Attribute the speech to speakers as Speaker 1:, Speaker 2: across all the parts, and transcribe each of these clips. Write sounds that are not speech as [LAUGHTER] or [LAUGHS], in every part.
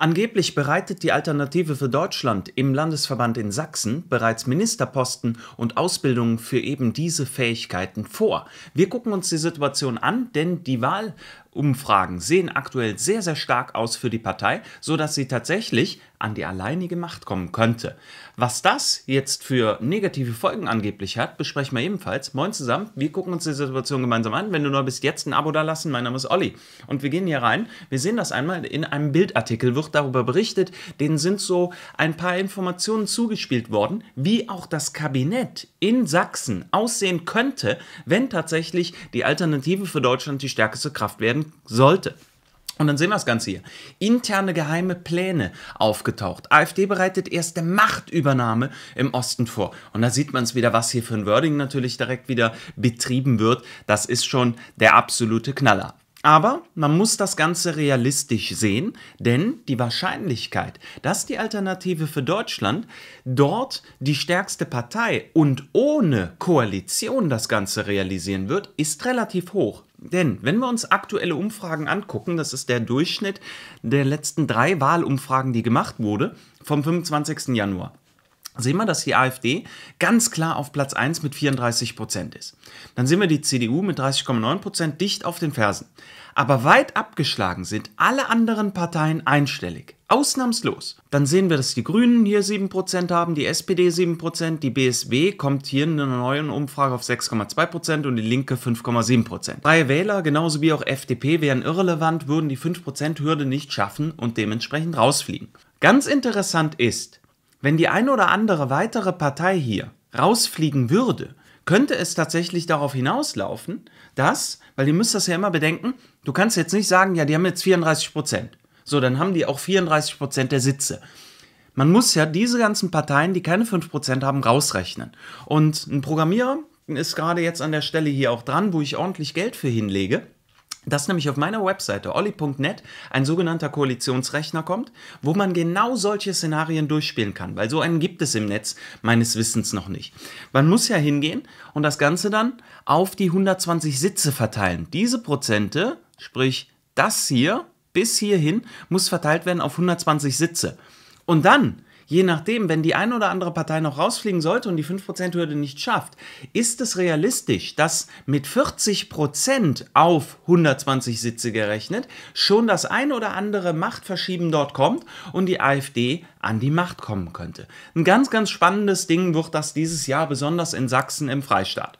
Speaker 1: Angeblich bereitet die Alternative für Deutschland im Landesverband in Sachsen bereits Ministerposten und Ausbildungen für eben diese Fähigkeiten vor. Wir gucken uns die Situation an, denn die Wahl Umfragen sehen aktuell sehr, sehr stark aus für die Partei, sodass sie tatsächlich an die alleinige Macht kommen könnte. Was das jetzt für negative Folgen angeblich hat, besprechen wir ebenfalls. Moin zusammen, wir gucken uns die Situation gemeinsam an. Wenn du neu bist, jetzt ein Abo da lassen. Mein Name ist Olli und wir gehen hier rein. Wir sehen das einmal in einem Bildartikel, wird darüber berichtet. Denen sind so ein paar Informationen zugespielt worden, wie auch das Kabinett in Sachsen aussehen könnte, wenn tatsächlich die Alternative für Deutschland die stärkste Kraft werden werden sollte. Und dann sehen wir das Ganze hier. Interne geheime Pläne aufgetaucht. AfD bereitet erste Machtübernahme im Osten vor. Und da sieht man es wieder, was hier für ein Wording natürlich direkt wieder betrieben wird. Das ist schon der absolute Knaller. Aber man muss das Ganze realistisch sehen, denn die Wahrscheinlichkeit, dass die Alternative für Deutschland dort die stärkste Partei und ohne Koalition das Ganze realisieren wird, ist relativ hoch. Denn wenn wir uns aktuelle Umfragen angucken, das ist der Durchschnitt der letzten drei Wahlumfragen, die gemacht wurde, vom 25. Januar sehen wir, dass die AfD ganz klar auf Platz 1 mit 34 Prozent ist. Dann sehen wir die CDU mit 30,9 Prozent dicht auf den Fersen. Aber weit abgeschlagen sind alle anderen Parteien einstellig. Ausnahmslos. Dann sehen wir, dass die Grünen hier 7% haben, die SPD 7%, die BSW kommt hier in einer neuen Umfrage auf 6,2% und die Linke 5,7%. Freie Wähler, genauso wie auch FDP, wären irrelevant, würden die 5%-Hürde nicht schaffen und dementsprechend rausfliegen. Ganz interessant ist, wenn die eine oder andere weitere Partei hier rausfliegen würde, könnte es tatsächlich darauf hinauslaufen, dass, weil ihr müsst das ja immer bedenken, du kannst jetzt nicht sagen, ja, die haben jetzt 34 Prozent. So, dann haben die auch 34 Prozent der Sitze. Man muss ja diese ganzen Parteien, die keine 5 Prozent haben, rausrechnen. Und ein Programmierer ist gerade jetzt an der Stelle hier auch dran, wo ich ordentlich Geld für hinlege dass nämlich auf meiner Webseite olli.net ein sogenannter Koalitionsrechner kommt, wo man genau solche Szenarien durchspielen kann, weil so einen gibt es im Netz meines Wissens noch nicht. Man muss ja hingehen und das Ganze dann auf die 120 Sitze verteilen. Diese Prozente, sprich das hier bis hierhin, muss verteilt werden auf 120 Sitze. Und dann je nachdem, wenn die eine oder andere Partei noch rausfliegen sollte und die 5%-Hürde nicht schafft, ist es realistisch, dass mit 40% auf 120 Sitze gerechnet schon das ein oder andere Machtverschieben dort kommt und die AfD an die Macht kommen könnte. Ein ganz, ganz spannendes Ding wird das dieses Jahr, besonders in Sachsen im Freistaat.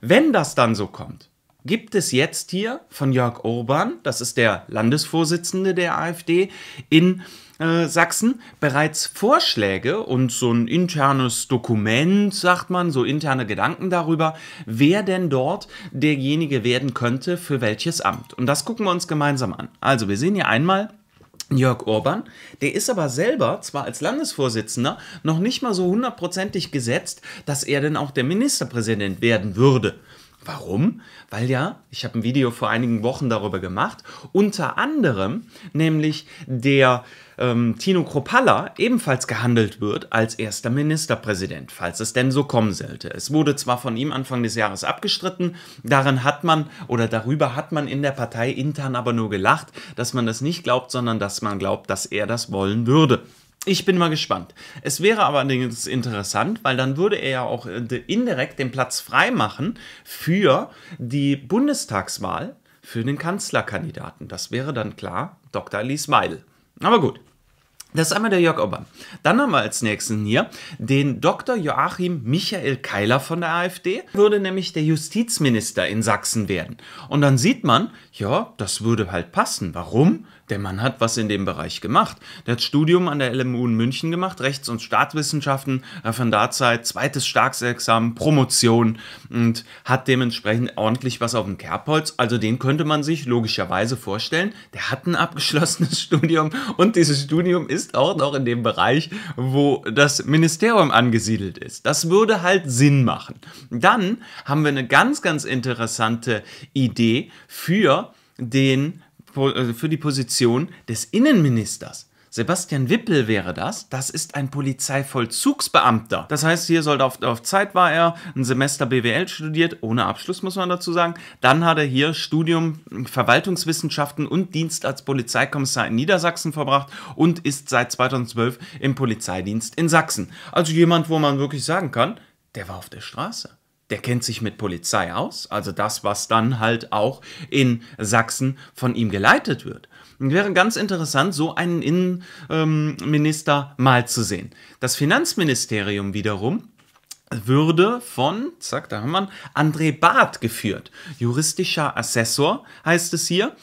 Speaker 1: Wenn das dann so kommt, gibt es jetzt hier von Jörg Urban, das ist der Landesvorsitzende der AfD, in äh, Sachsen bereits Vorschläge und so ein internes Dokument, sagt man, so interne Gedanken darüber, wer denn dort derjenige werden könnte für welches Amt. Und das gucken wir uns gemeinsam an. Also wir sehen hier einmal Jörg Orban, der ist aber selber, zwar als Landesvorsitzender, noch nicht mal so hundertprozentig gesetzt, dass er denn auch der Ministerpräsident werden würde. Warum? Weil ja, ich habe ein Video vor einigen Wochen darüber gemacht, unter anderem nämlich der ähm, Tino Kropalla ebenfalls gehandelt wird als erster Ministerpräsident, falls es denn so kommen sollte. Es wurde zwar von ihm Anfang des Jahres abgestritten, daran hat man oder darüber hat man in der Partei intern aber nur gelacht, dass man das nicht glaubt, sondern dass man glaubt, dass er das wollen würde. Ich bin mal gespannt. Es wäre aber allerdings interessant, weil dann würde er ja auch äh, indirekt den Platz freimachen für die Bundestagswahl für den Kanzlerkandidaten. Das wäre dann klar Dr. Alice Meidel. Aber gut. Das ist einmal der Jörg Obermann. Dann haben wir als nächsten hier den Dr. Joachim Michael Keiler von der AfD. Würde nämlich der Justizminister in Sachsen werden. Und dann sieht man, ja, das würde halt passen. Warum? Der Mann hat was in dem Bereich gemacht. Der hat Studium an der LMU in München gemacht, Rechts- und Staatwissenschaften, Referendarzeit, halt zweites Staatsexamen, Promotion und hat dementsprechend ordentlich was auf dem Kerbholz. Also den könnte man sich logischerweise vorstellen. Der hat ein abgeschlossenes [LAUGHS] Studium und dieses Studium ist auch noch in dem Bereich, wo das Ministerium angesiedelt ist. Das würde halt Sinn machen. Dann haben wir eine ganz, ganz interessante Idee für den äh, für die Position des Innenministers. Sebastian Wippel wäre das. Das ist ein Polizeivollzugsbeamter. Das heißt, hier sollte auf, auf Zeit war er, ein Semester BWL studiert, ohne Abschluss muss man dazu sagen. Dann hat er hier Studium äh, Verwaltungswissenschaften und Dienst als Polizeikommissar in Niedersachsen verbracht und ist seit 2012 im Polizeidienst in Sachsen. Also jemand, wo man wirklich sagen kann, der war auf der Straße der kennt sich mit Polizei aus, also das, was dann halt auch in Sachsen von ihm geleitet wird. Und wäre ganz interessant, so einen Innenminister mal zu sehen. Das Finanzministerium wiederum würde von, zack, da haben wir einen, André Barth geführt. Juristischer Assessor heißt es hier.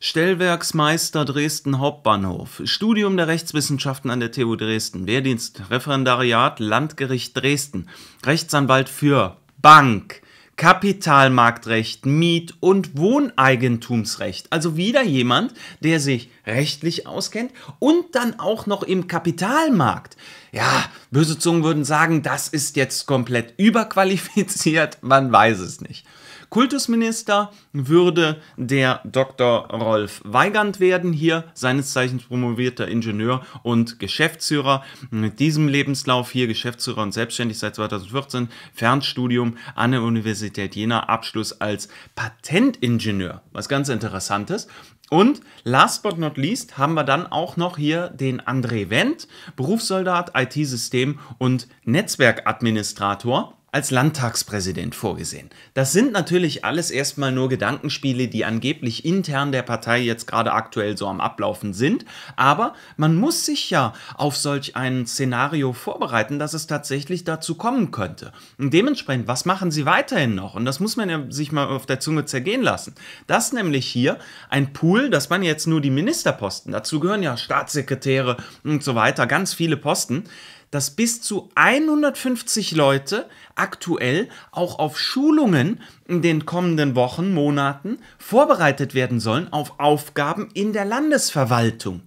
Speaker 1: Stellwerksmeister Dresden Hauptbahnhof, Studium der Rechtswissenschaften an der TU Dresden, Wehrdienst, Referendariat, Landgericht Dresden, Rechtsanwalt für Bank, Kapitalmarktrecht, Miet- und Wohneigentumsrecht. Also wieder jemand, der sich rechtlich auskennt und dann auch noch im Kapitalmarkt. Ja, böse Zungen würden sagen, das ist jetzt komplett überqualifiziert, man weiß es nicht. Kultusminister würde der Dr. Rolf Weigand werden, hier seines Zeichens promovierter Ingenieur und Geschäftsführer. Mit diesem Lebenslauf hier Geschäftsführer und selbstständig seit 2014, Fernstudium an der Universität Jena, Abschluss als Patentingenieur, was ganz interessantes. Und last but not least haben wir dann auch noch hier den André Wendt, Berufssoldat, IT-System und Netzwerkadministrator als Landtagspräsident vorgesehen. Das sind natürlich alles erstmal nur Gedankenspiele, die angeblich intern der Partei jetzt gerade aktuell so am Ablaufen sind, aber man muss sich ja auf solch ein Szenario vorbereiten, dass es tatsächlich dazu kommen könnte. Und dementsprechend, was machen sie weiterhin noch? Und das muss man ja sich mal auf der Zunge zergehen lassen. Das nämlich hier ein Pool, dass man jetzt nur die Ministerposten, dazu gehören ja Staatssekretäre und so weiter, ganz viele Posten, dass bis zu 150 Leute aktuell auch auf Schulungen in den kommenden Wochen, Monaten vorbereitet werden sollen auf Aufgaben in der Landesverwaltung.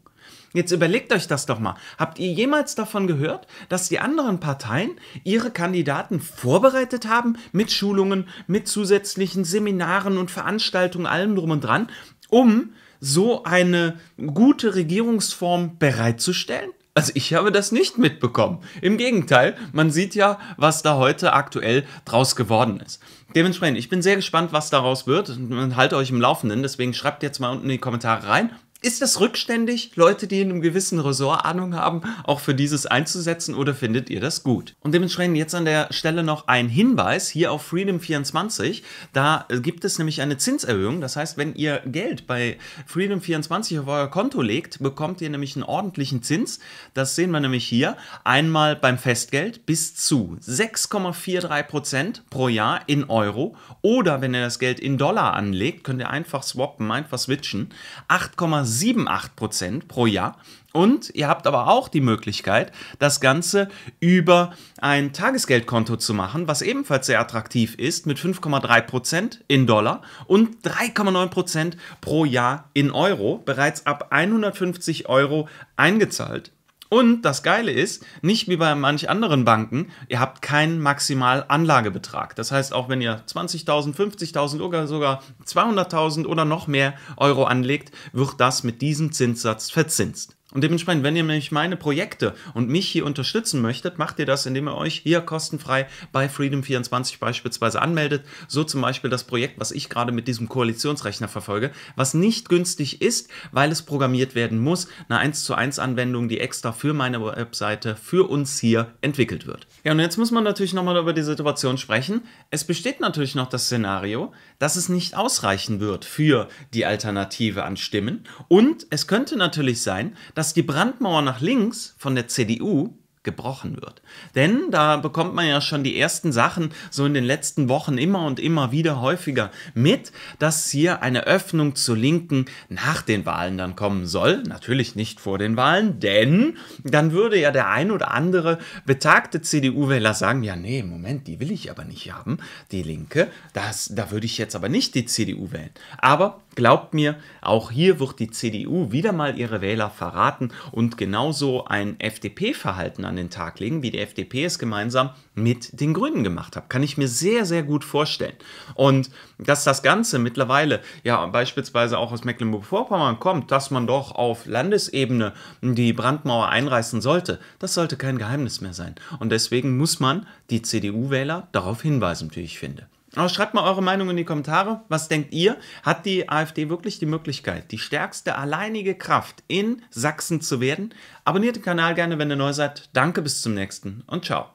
Speaker 1: Jetzt überlegt euch das doch mal. Habt ihr jemals davon gehört, dass die anderen Parteien ihre Kandidaten vorbereitet haben mit Schulungen, mit zusätzlichen Seminaren und Veranstaltungen, allem drum und dran, um so eine gute Regierungsform bereitzustellen? Also ich habe das nicht mitbekommen. Im Gegenteil, man sieht ja, was da heute aktuell draus geworden ist. Dementsprechend, ich bin sehr gespannt, was daraus wird und halte euch im Laufenden. Deswegen schreibt jetzt mal unten in die Kommentare rein, ist das rückständig, Leute, die in einem gewissen Ressort Ahnung haben, auch für dieses einzusetzen oder findet ihr das gut? Und dementsprechend jetzt an der Stelle noch ein Hinweis hier auf Freedom24. Da gibt es nämlich eine Zinserhöhung. Das heißt, wenn ihr Geld bei Freedom24 auf euer Konto legt, bekommt ihr nämlich einen ordentlichen Zins. Das sehen wir nämlich hier. Einmal beim Festgeld bis zu 6,43% Prozent pro Jahr in Euro. Oder wenn ihr das Geld in Dollar anlegt, könnt ihr einfach swappen, einfach switchen. 8,7 0,78% pro Jahr. Und ihr habt aber auch die Möglichkeit, das Ganze über ein Tagesgeldkonto zu machen, was ebenfalls sehr attraktiv ist, mit 5,3% in Dollar und 3,9% pro Jahr in Euro, bereits ab 150 Euro eingezahlt. Und das Geile ist, nicht wie bei manch anderen Banken, ihr habt keinen Maximalanlagebetrag. Das heißt, auch wenn ihr 20.000, 50.000 oder sogar 200.000 oder noch mehr Euro anlegt, wird das mit diesem Zinssatz verzinst. Und dementsprechend, wenn ihr nämlich meine Projekte und mich hier unterstützen möchtet, macht ihr das, indem ihr euch hier kostenfrei bei Freedom24 beispielsweise anmeldet. So zum Beispiel das Projekt, was ich gerade mit diesem Koalitionsrechner verfolge, was nicht günstig ist, weil es programmiert werden muss. Eine 1 zu 1 Anwendung, die extra für meine Webseite, für uns hier entwickelt wird. Ja, und jetzt muss man natürlich nochmal über die Situation sprechen. Es besteht natürlich noch das Szenario, dass es nicht ausreichen wird für die Alternative an Stimmen. Und es könnte natürlich sein, dass dass die Brandmauer nach links von der CDU gebrochen wird. Denn da bekommt man ja schon die ersten Sachen so in den letzten Wochen immer und immer wieder häufiger mit, dass hier eine Öffnung zur Linken nach den Wahlen dann kommen soll. Natürlich nicht vor den Wahlen, denn dann würde ja der ein oder andere betagte CDU-Wähler sagen, ja nee, Moment, die will ich aber nicht haben, die Linke, das, da würde ich jetzt aber nicht die CDU wählen. Aber Glaubt mir, auch hier wird die CDU wieder mal ihre Wähler verraten und genauso ein FDP-Verhalten an den Tag legen, wie die FDP es gemeinsam mit den Grünen gemacht hat. Kann ich mir sehr, sehr gut vorstellen. Und dass das Ganze mittlerweile ja beispielsweise auch aus Mecklenburg-Vorpommern kommt, dass man doch auf Landesebene die Brandmauer einreißen sollte, das sollte kein Geheimnis mehr sein. Und deswegen muss man die CDU-Wähler darauf hinweisen, wie ich finde. Aber schreibt mal eure Meinung in die Kommentare. Was denkt ihr? Hat die AfD wirklich die Möglichkeit, die stärkste alleinige Kraft in Sachsen zu werden? Abonniert den Kanal gerne, wenn ihr neu seid. Danke, bis zum nächsten und ciao.